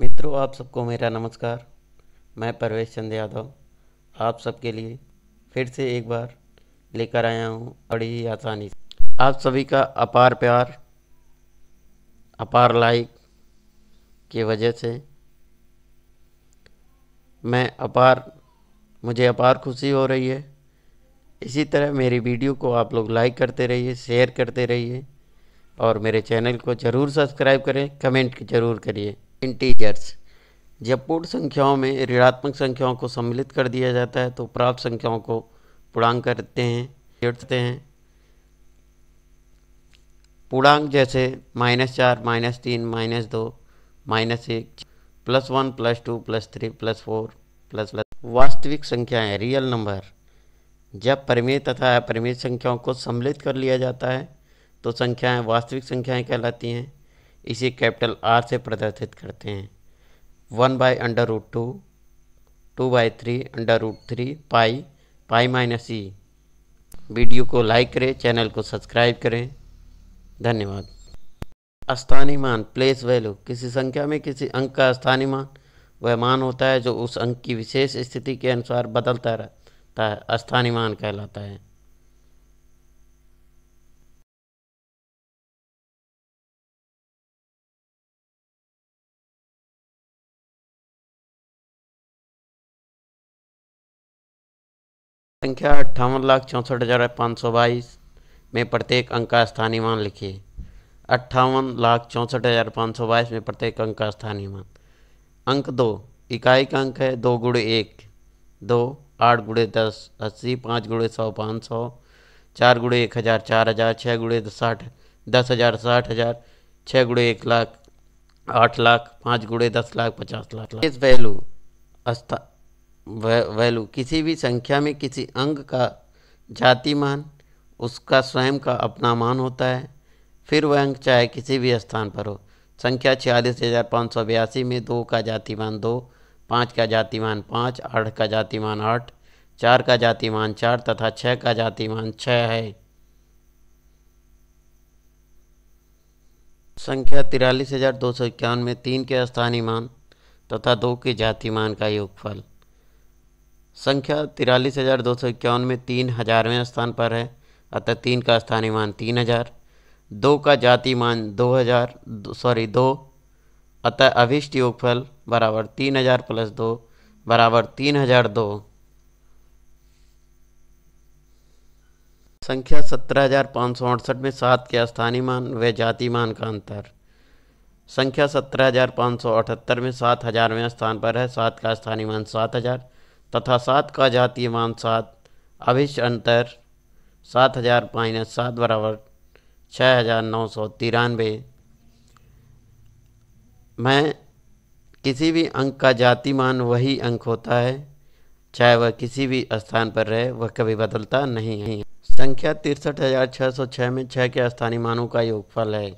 मित्रों आप सबको मेरा नमस्कार मैं परवेश चंद यादव आप सबके लिए फिर से एक बार लेकर आया हूँ बड़ी ही आसानी से आप सभी का अपार प्यार अपार लाइक की वजह से मैं अपार मुझे अपार खुशी हो रही है इसी तरह मेरी वीडियो को आप लोग लाइक करते रहिए शेयर करते रहिए और मेरे चैनल को ज़रूर सब्सक्राइब करें कमेंट ज़रूर करिए इंटीजर्स जब पूर्ण संख्याओं में ऋणात्मक संख्याओं को सम्मिलित कर दिया जाता है तो प्राप्त संख्याओं को पूर्णांक करते हैं जोड़ते हैं पूर्णांक जैसे माइनस चार माइनस तीन माइनस दो माइनस एक plus one plus two plus three plus four plus plus वास्तविक संख्याएं रियल नंबर जब परिमेय तथा अपरिमेय संख्याओं को सम्मिलित कर लिया जाता है तो संख्याएं वास्तविक संख्याएं कहलाती हैं इसे कैपिटल आर से प्रदर्शित करते हैं one by under root two two by three under root three pi pi minus e e। Video को लाइक करें चैनल को सब्सक्राइब करें धन्यवाद स्थानीय मान प्लेस वैल्यू किसी संख्या में किसी अंक का स्थानीय मान वह मान होता है जो उस अंक की विशेष स्थिति के अनुसार बदलता रहता है स्थानीय मान कहलाता है संख्या अट्ठावन लाख चौंसठ हज़ार पाँच सौ बाईस में प्रत्येक अंक का स्थानीय मान लिखिए अट्ठावन लाख चौंसठ हज़ार पाँच सौ बाईस में प्रत्येक अंक का स्थानीय मान अंक दो इकाई का अंक है दो गुड़े एक दो आठ गुड़े दस अस्सी पाँच गुड़े सौ पाँच सौ चार गुड़े एक हज़ार चार हज़ार छः गुड़े साठ दस हज़ार साठ हज़ार छः गुड़े एक लाख आठ लाख पाँच गुड़े दस लाख पचास लाख इस वैल्यू वैल्यू किसी भी संख्या में किसी अंग का जाति मान उसका स्वयं का अपना मान होता है फिर वह अंक चाहे किसी भी स्थान पर हो संख्या छियालीस हज़ार पाँच सौ बयासी में दो का जातिमान दो पाँच का जातिमान पाँच आठ का जातिमान आठ चार का जातिमान चार तथा छः का जातिमान छः है संख्या तिरालीस हज़ार दो सौ इक्यावन में तीन के स्थानीय मान तथा दो के जातिमान का योगफल संख्या तिरालीस हज़ार दो सौ इक्यावन में तीन हज़ारवें स्थान पर है अतः तीन का स्थानीय मान तीन हज़ार दो का जाति मान दो हज़ार सॉरी दो अतः अभिष्ट योगफल बराबर तीन हज़ार प्लस दो बराबर तीन हज़ार दो संख्या सत्रह हज़ार पाँच सौ अड़सठ में सात के स्थानीय मान व जाति मान का अंतर संख्या सत्रह हज़ार पाँच सौ अठहत्तर में सात हज़ारवें स्थान पर है सात का स्थानीय मान सात हज़ार तथा सात का मान सात अभिष्ट अंतर सात हज़ार माइनस सात बराबर छः हज़ार नौ सौ तिरानवे मैं किसी भी अंक का जाति मान वही अंक होता है चाहे वह किसी भी स्थान पर रहे वह कभी बदलता नहीं है संख्या तिरसठ हज़ार छः सौ छः में छः के स्थानीय मानों का योगफल है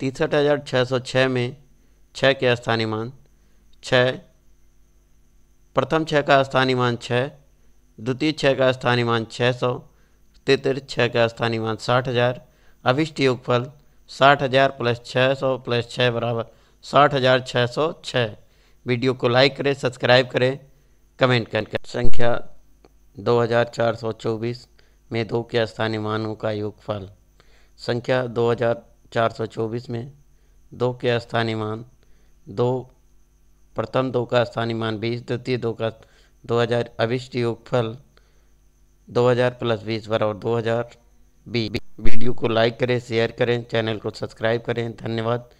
तिरसठ हज़ार छः सौ छः में छः के स्थानीय मान छः प्रथम छः का स्थानीय मान छः द्वितीय छः का स्थानीय मान छः सौ तृतीय छः का स्थानीय मान साठ हज़ार अभिष्ट योगफल साठ हज़ार प्लस छः सौ प्लस छः बराबर साठ हज़ार छः सौ छः वीडियो को लाइक करें सब्सक्राइब करें कमेंट करें संख्या दो हज़ार चार सौ चौबीस में दो के स्थानीय मानों का योगफल संख्या दो हज़ार चार सौ चौबीस में दो के स्थानीय मान दो प्रथम दो का मान बीस द्वितीय दो का दो हजार अविष्ट योग फल दो हजार प्लस बीस बराबर दो हजार बीस वीडियो को लाइक करें शेयर करें चैनल को सब्सक्राइब करें धन्यवाद